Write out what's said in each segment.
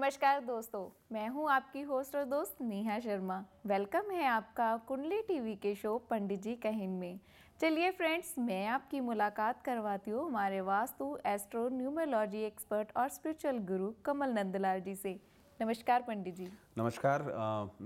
नमस्कार दोस्तों मैं हूं आपकी होस्ट और दोस्त नेहा शर्मा वेलकम है आपका कुंडली टीवी के शो पंडित जी कहिन में चलिए फ्रेंड्स मैं आपकी मुलाकात करवाती हूँ हमारे वास्तु एस्ट्रो न्यूमोलॉजी एक्सपर्ट और स्पिरिचुअल गुरु कमल नंदलाल जी से नमस्कार पंडित जी नमस्कार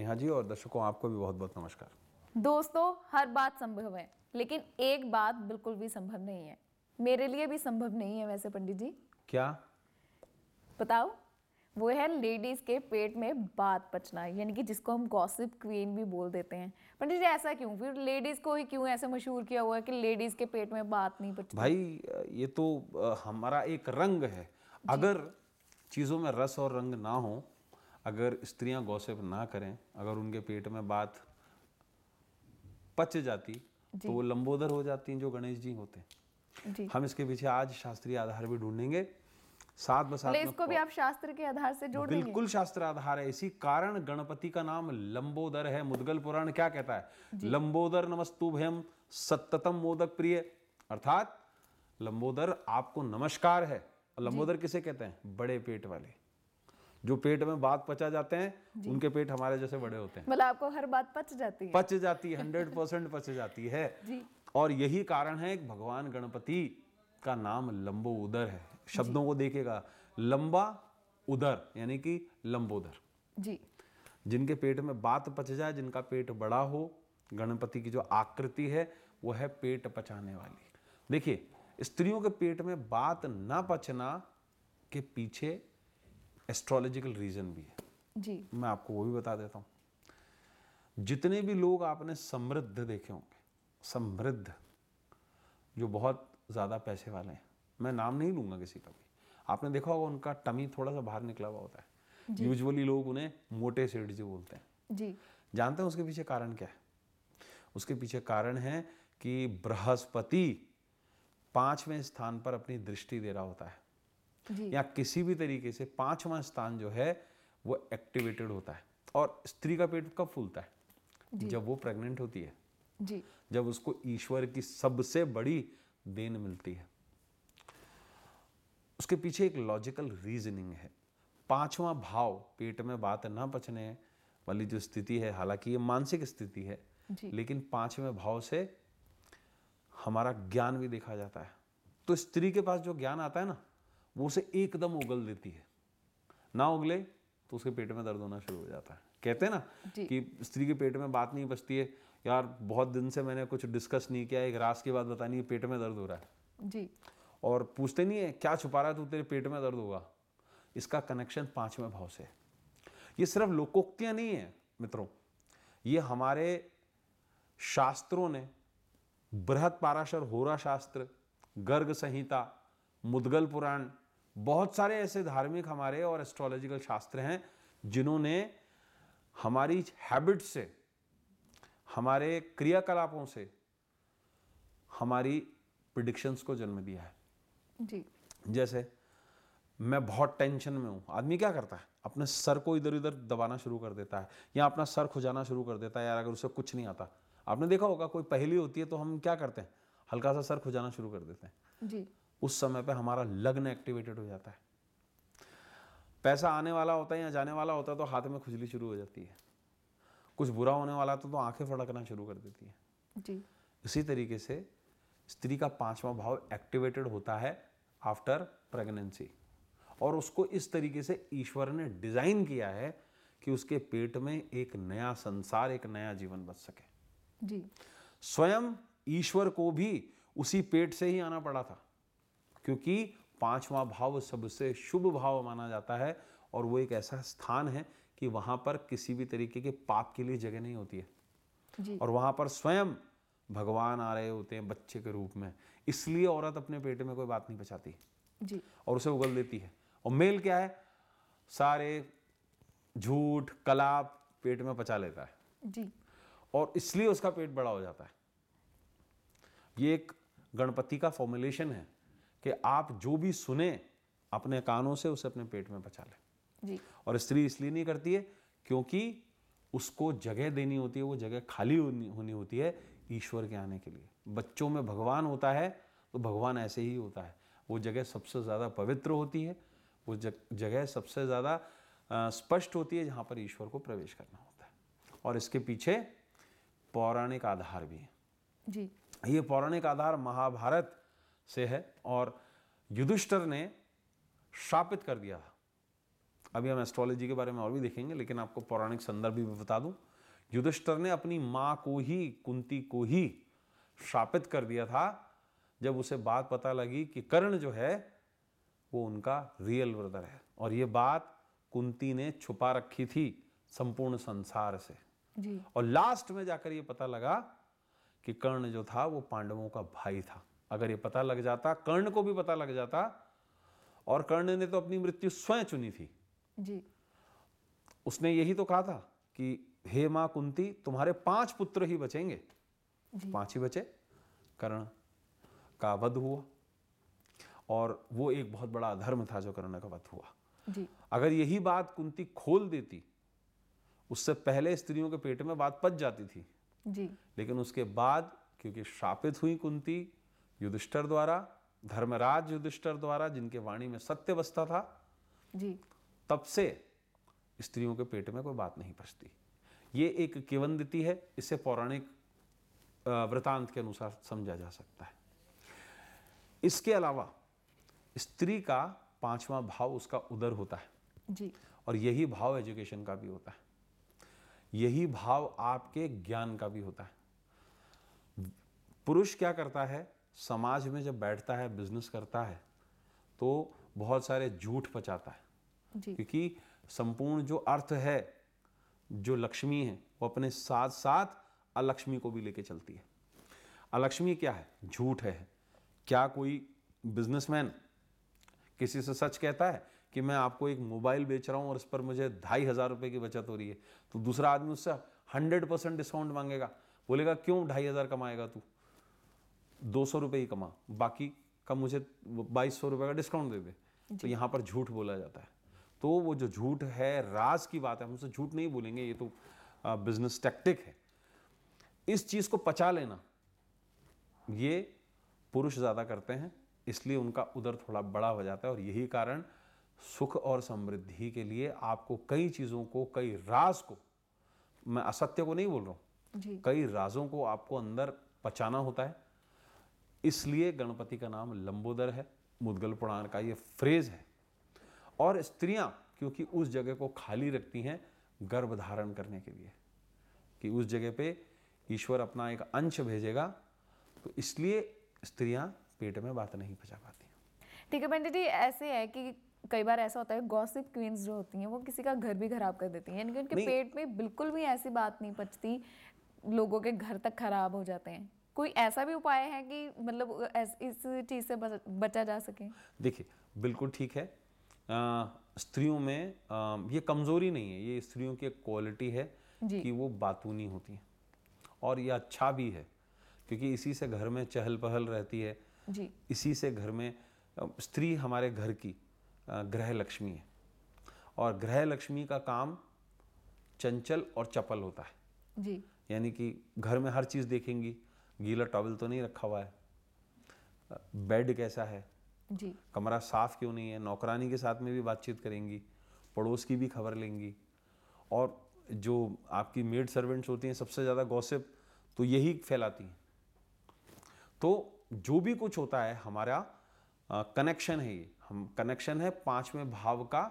नेहा जी और दर्शकों आपको भी बहुत बहुत नमस्कार दोस्तों हर बात संभव है लेकिन एक बात बिल्कुल भी संभव नहीं है मेरे लिए भी संभव नहीं है वैसे पंडित जी क्या बताओ वो है लेडीज़ के पेट में बात पचना यानी कि जिसको हम गॉसिप क्वीन भी बोल देते हैं पंडित जी ऐसा क्यों फिर लेडीज़ को ही क्यों ऐसे मशहूर किया हुआ है कि लेडीज़ के पेट में बात नहीं पचती भाई ये तो हमारा एक रंग है अगर चीज़ों में रस और रंग ना हो अगर स्त्रियां गॉसिप ना करें अगर उनके पेट में बात पच जाती तो वो लंबोदर हो जाती हैं जो गणेश जी होते हैं हम इसके पीछे आज शास्त्रीय आधार भी ढूंढेंगे साथ मतलब में साथ इसको भी आप शास्त्र के आधार से जोड़ बिल्कुल शास्त्र आधार है इसी कारण गणपति का नाम लंबोदर है मुदगल पुराण क्या कहता है लंबोदर भयम सततम मोदक प्रिय अर्थात लंबोदर आपको नमस्कार है और लंबोदर किसे कहते हैं बड़े पेट वाले जो पेट में बात पचा जाते हैं उनके पेट हमारे जैसे बड़े होते हैं मतलब आपको हर बात पच जाती है पच जाती है हंड्रेड परसेंट पच जाती है और यही कारण है भगवान गणपति का नाम लंबो उदर है शब्दों को देखेगा लंबा उदर यानी कि लंबोदर जी जिनके पेट में बात पच जाए जिनका पेट बड़ा हो गणपति की जो आकृति है वो है पेट पचाने वाली देखिए स्त्रियों के पेट में बात ना पचना के पीछे एस्ट्रोलॉजिकल रीजन भी है जी मैं आपको वो भी बता देता हूँ जितने भी लोग आपने समृद्ध देखे होंगे समृद्ध जो बहुत ज़्यादा पैसे वाले हैं मैं नाम नहीं लूंगा किसी का भी आपने देखा होगा उनका टमी थोड़ा सा बाहर निकला हुआ होता है यूजुअली लोग उन्हें मोटे सेठ जी बोलते हैं जी जानते हैं उसके पीछे कारण क्या है उसके पीछे कारण है कि बृहस्पति पांचवें स्थान पर अपनी दृष्टि दे रहा होता है या किसी भी तरीके से पांचवा स्थान जो है वो एक्टिवेटेड होता है और स्त्री का पेट कब फूलता है जब वो प्रेग्नेंट होती है जी जब उसको ईश्वर की सबसे बड़ी देन मिलती है उसके पीछे एक लॉजिकल रीजनिंग है पांचवा भाव पेट में बात ना पचने वाली जो स्थिति है हालांकि ये मानसिक स्थिति है जी। लेकिन पांचवें भाव से हमारा ज्ञान भी देखा जाता है तो स्त्री के पास जो ज्ञान आता है ना वो उसे एकदम उगल देती है ना उगले तो उसके पेट में दर्द होना शुरू हो जाता है कहते हैं ना कि स्त्री के पेट में बात नहीं बचती है यार बहुत दिन से मैंने कुछ डिस्कस नहीं किया एक रास की बात बतानी है पेट में दर्द हो रहा है जी और पूछते नहीं है क्या छुपा रहा है तू तेरे पेट में दर्द होगा इसका कनेक्शन पाँचवें भाव से ये सिर्फ लोकोक्तियां नहीं है मित्रों ये हमारे शास्त्रों ने बृहत पाराशर होरा शास्त्र गर्ग संहिता मुदगल पुराण बहुत सारे ऐसे धार्मिक हमारे और एस्ट्रोलॉजिकल शास्त्र हैं जिन्होंने हमारी हैबिट से हमारे क्रियाकलापों से हमारी प्रिडिक्शंस को जन्म दिया है जी जैसे मैं बहुत टेंशन में हूँ आदमी क्या करता है अपने सर को इधर उधर दबाना शुरू कर देता है या अपना सर खुजाना शुरू कर देता है यार अगर उसे कुछ नहीं आता आपने देखा होगा कोई पहली होती है तो हम क्या करते हैं हल्का सा सर खुजाना शुरू कर देते हैं जी उस समय पर हमारा लग्न एक्टिवेटेड हो जाता है पैसा आने वाला होता है या जाने वाला होता है तो हाथ में खुजली शुरू हो जाती है कुछ बुरा होने वाला तो, तो आंखें फड़कना शुरू कर देती है जी इसी तरीके से स्त्री का पांचवा भाव एक्टिवेटेड होता है आफ्टर प्रेगनेंसी और उसको इस तरीके से ईश्वर ने डिज़ाइन किया है कि उसके पेट में एक नया संसार एक नया जीवन बच सके जी स्वयं ईश्वर को भी उसी पेट से ही आना पड़ा था क्योंकि पांचवा भाव सबसे शुभ भाव माना जाता है और वो एक ऐसा स्थान है कि वहां पर किसी भी तरीके के पाप के लिए जगह नहीं होती है और वहां पर स्वयं भगवान आ रहे होते हैं बच्चे के रूप में इसलिए औरत अपने पेट में कोई बात नहीं बचाती जी और उसे उगल देती है और मेल क्या है सारे झूठ कलाप पेट में पचा लेता है जी और इसलिए उसका पेट बड़ा हो जाता है ये एक गणपति का फॉर्मुलेशन है कि आप जो भी सुने अपने कानों से उसे अपने पेट में पचा लें जी और स्त्री इसलिए नहीं करती है क्योंकि उसको जगह देनी होती है वो जगह खाली होनी होनी होती है ईश्वर के आने के लिए बच्चों में भगवान होता है तो भगवान ऐसे ही होता है वो जगह सबसे ज़्यादा पवित्र होती है वो जगह सबसे ज़्यादा स्पष्ट होती है जहाँ पर ईश्वर को प्रवेश करना होता है और इसके पीछे पौराणिक आधार भी है जी ये पौराणिक आधार महाभारत से है और युधिष्ठर ने शापित कर दिया था अभी हम एस्ट्रोलॉजी के बारे में और भी देखेंगे लेकिन आपको पौराणिक संदर्भ भी बता दूं युधिष्ठर ने अपनी माँ को ही कुंती को ही श्रापित कर दिया था जब उसे बात पता लगी कि कर्ण जो है वो उनका रियल ब्रदर है और ये बात कुंती ने छुपा रखी थी संपूर्ण संसार से जी। और लास्ट में जाकर ये पता लगा कि कर्ण जो था वो पांडवों का भाई था अगर ये पता लग जाता कर्ण को भी पता लग जाता और कर्ण ने तो अपनी मृत्यु स्वयं चुनी थी जी उसने यही तो कहा था कि हे माँ कुंती तुम्हारे पांच पुत्र ही बचेंगे पांच ही बचे कर्ण का वध हुआ और वो एक बहुत बड़ा अधर्म था जो कर्ण का वध हुआ जी। अगर यही बात कुंती खोल देती उससे पहले स्त्रियों के पेट में बात पच जाती थी जी। लेकिन उसके बाद क्योंकि शापित हुई कुंती युधिष्ठर द्वारा धर्मराज युधिष्ठर द्वारा जिनके वाणी में सत्य बसता था जी। तब से स्त्रियों के पेट में कोई बात नहीं पचती ये एक किवंदती है इसे पौराणिक वृतांत के अनुसार समझा जा सकता है इसके अलावा स्त्री का पांचवा भाव उसका उदर होता है जी और यही भाव एजुकेशन का भी होता है यही भाव आपके ज्ञान का भी होता है पुरुष क्या करता है समाज में जब बैठता है बिजनेस करता है तो बहुत सारे झूठ पचाता है क्योंकि संपूर्ण जो अर्थ है जो लक्ष्मी है वो अपने साथ साथ अलक्ष्मी को भी लेके चलती है अलक्ष्मी क्या है झूठ है क्या कोई बिजनेसमैन किसी से सच कहता है कि मैं आपको एक मोबाइल बेच रहा हूं और इस पर मुझे ढाई हज़ार रुपए की बचत हो रही है तो दूसरा आदमी उससे हंड्रेड परसेंट डिस्काउंट मांगेगा बोलेगा क्यों ढाई हज़ार कमाएगा तू दो सौ रुपये ही कमा बाकी का मुझे बाईस सौ रुपये का डिस्काउंट दे दे तो यहां पर झूठ बोला जाता है तो वो जो झूठ है राज की बात है हम उसे झूठ नहीं बोलेंगे ये तो बिजनेस टैक्टिक है इस चीज़ को पचा लेना ये पुरुष ज़्यादा करते हैं इसलिए उनका उधर थोड़ा बड़ा हो जाता है और यही कारण सुख और समृद्धि के लिए आपको कई चीज़ों को कई राज को मैं असत्य को नहीं बोल रहा जी। कई राजों को आपको अंदर पचाना होता है इसलिए गणपति का नाम लंबोदर है मुदगल पुराण का ये फ्रेज है और स्त्रियां क्योंकि उस जगह को खाली रखती हैं गर्भ धारण करने के लिए कि उस जगह पे ईश्वर अपना एक अंश भेजेगा तो इसलिए स्त्रियां पेट में बात नहीं बचा पाती ठीक है पंडित जी ऐसे है कि कई बार ऐसा होता है गॉसिप क्वींस जो होती हैं वो किसी का घर भी खराब कर देती हैं यानी कि उनके पेट में बिल्कुल भी ऐसी बात नहीं पचती लोगों के घर तक खराब हो जाते हैं कोई ऐसा भी उपाय है कि मतलब इस चीज़ से बचा जा सके देखिए बिल्कुल ठीक है स्त्रियों में आ, ये कमज़ोरी नहीं है ये स्त्रियों की एक क्वालिटी है कि वो बातूनी होती हैं और ये अच्छा भी है क्योंकि इसी से घर में चहल पहल रहती है जी। इसी से घर में स्त्री हमारे घर की ग्रह लक्ष्मी है और ग्रह लक्ष्मी का काम चंचल और चपल होता है जी यानी कि घर में हर चीज़ देखेंगी गीला टॉवल तो नहीं रखा हुआ है बेड कैसा है जी कमरा साफ क्यों नहीं है नौकरानी के साथ में भी बातचीत करेंगी पड़ोस की भी खबर लेंगी और जो आपकी मेड सर्वेंट्स होती हैं सबसे ज़्यादा गॉसिप तो यही फैलाती हैं तो जो भी कुछ होता है हमारा कनेक्शन है ये हम कनेक्शन है पांचवें भाव का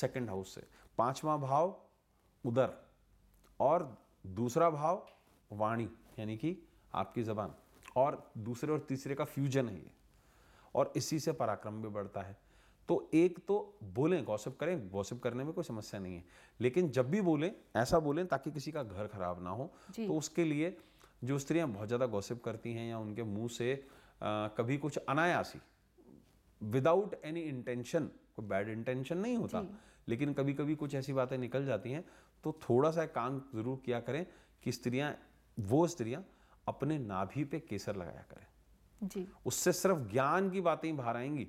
सेकंड हाउस से पांचवा भाव उधर और दूसरा भाव वाणी यानी कि आपकी ज़बान और दूसरे और तीसरे का फ्यूजन है ये और इसी से पराक्रम भी बढ़ता है तो एक तो बोलें गौसप करें गौसिप करने में कोई समस्या नहीं है लेकिन जब भी बोलें ऐसा बोलें ताकि किसी का घर खराब ना हो तो उसके लिए जो स्त्रियां बहुत ज़्यादा गौसिप करती हैं या उनके मुंह से आ, कभी कुछ अनायासी विदाउट एनी इंटेंशन कोई बैड इंटेंशन नहीं होता लेकिन कभी कभी कुछ ऐसी बातें निकल जाती हैं तो थोड़ा सा काम ज़रूर किया करें कि स्त्रियाँ वो स्त्रियाँ अपने नाभि पे केसर लगाया करें जी उससे सिर्फ ज्ञान की बातें ही बाहर आएंगी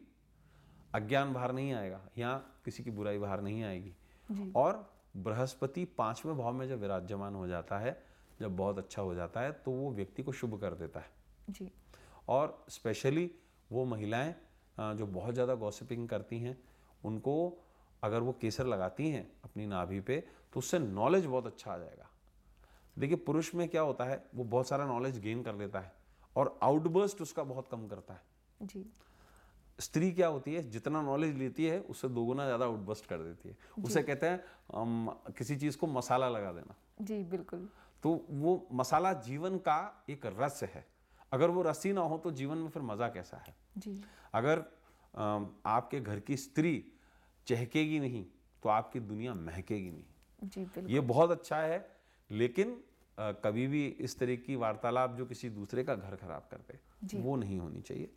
अज्ञान बाहर नहीं आएगा यहाँ किसी की बुराई बाहर नहीं आएगी और बृहस्पति पांचवें भाव में जब विराजमान हो जाता है जब बहुत अच्छा हो जाता है तो वो व्यक्ति को शुभ कर देता है जी और स्पेशली वो महिलाएं जो बहुत ज़्यादा गॉसिपिंग करती हैं उनको अगर वो केसर लगाती हैं अपनी नाभि पे तो उससे नॉलेज बहुत अच्छा आ जाएगा देखिए पुरुष में क्या होता है वो बहुत सारा नॉलेज गेन कर लेता है और आउटबर्स्ट उसका बहुत कम करता है जी स्त्री क्या होती है जितना नॉलेज लेती है उससे दोगुना ज़्यादा आउटबर्स्ट कर देती है उसे कहते हैं किसी चीज़ को मसाला लगा देना जी बिल्कुल तो वो मसाला जीवन का एक रस है अगर वो रस ही ना हो तो जीवन में फिर मज़ा कैसा है जी अगर आपके घर की स्त्री चहकेगी नहीं तो आपकी दुनिया महकेगी नहीं जी बिल्कुल ये बहुत अच्छा है लेकिन कभी भी इस तरह की वार्तालाप जो किसी दूसरे का घर खराब कर दे वो नहीं होनी चाहिए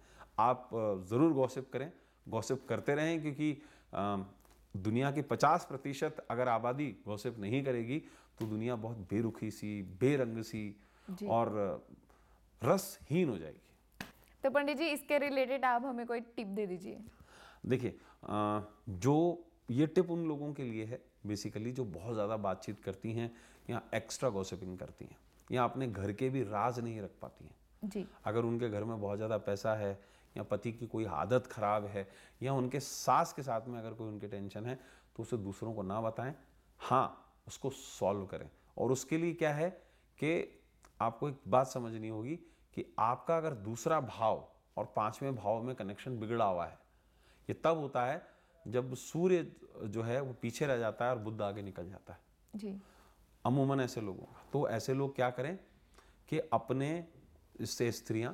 आप ज़रूर गौसिप करें गौसिप करते रहें क्योंकि दुनिया के 50 प्रतिशत अगर आबादी गौसिप नहीं करेगी तो दुनिया बहुत बेरुखी सी बेरंग सी और रसहीन हो जाएगी तो पंडित जी इसके रिलेटेड आप हमें कोई टिप दे दीजिए देखिए जो ये टिप उन लोगों के लिए है बेसिकली जो बहुत ज़्यादा बातचीत करती हैं या एक्स्ट्रा गॉसिपिंग करती हैं या अपने घर के भी राज नहीं रख पाती हैं जी अगर उनके घर में बहुत ज़्यादा पैसा है या पति की कोई आदत खराब है या उनके सास के साथ में अगर कोई उनकी टेंशन है तो उसे दूसरों को ना बताएं हाँ उसको सॉल्व करें और उसके लिए क्या है कि आपको एक बात समझनी होगी कि आपका अगर दूसरा भाव और पांचवें भाव में कनेक्शन बिगड़ा हुआ है ये तब होता है जब सूर्य जो है वो पीछे रह जाता है और बुद्ध आगे निकल जाता है जी अमूमन ऐसे लोगों का तो ऐसे लोग क्या करें कि अपने से स्त्रियां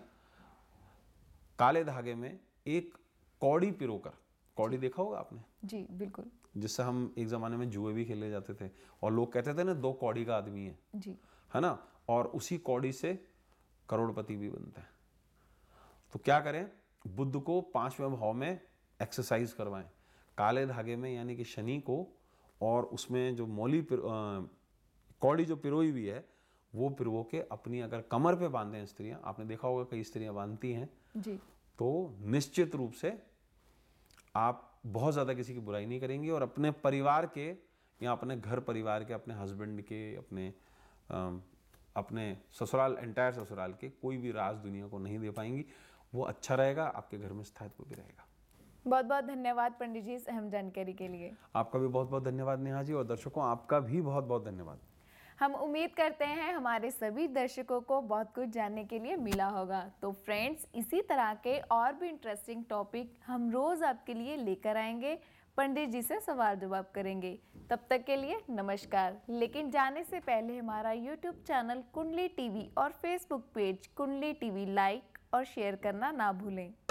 काले धागे में एक कौड़ी पिरो कर कौड़ी देखा होगा आपने जी बिल्कुल जिससे हम एक ज़माने में जुए भी खेले जाते थे और लोग कहते थे ना दो कौड़ी का आदमी है जी है ना और उसी कौड़ी से करोड़पति भी बनते हैं तो क्या करें बुद्ध को पांचवें भाव में एक्सरसाइज करवाएं काले धागे में यानी कि शनि को और उसमें जो मौली कौड़ी जो पिरोई हुई है वो पिरो के अपनी अगर कमर पे बांधे हैं स्त्रियां आपने देखा होगा कई स्त्रियां बांधती हैं जी तो निश्चित रूप से आप बहुत ज़्यादा किसी की बुराई नहीं करेंगी और अपने परिवार के या अपने घर परिवार के अपने हस्बैंड के अपने आ, अपने ससुराल एंटायर ससुराल के कोई भी राज दुनिया को नहीं दे पाएंगी वो अच्छा रहेगा आपके घर में स्थायित्व भी रहेगा बहुत बहुत धन्यवाद पंडित जी इस अहम जानकारी के लिए आपका भी बहुत बहुत धन्यवाद नेहा जी और दर्शकों आपका भी बहुत बहुत धन्यवाद हम उम्मीद करते हैं हमारे सभी दर्शकों को बहुत कुछ जानने के लिए मिला होगा तो फ्रेंड्स इसी तरह के और भी इंटरेस्टिंग टॉपिक हम रोज़ आपके लिए लेकर आएंगे पंडित जी से सवाल जवाब करेंगे तब तक के लिए नमस्कार लेकिन जाने से पहले हमारा यूट्यूब चैनल कुंडली टीवी और Facebook page Kundli TV like और शेयर करना ना भूलें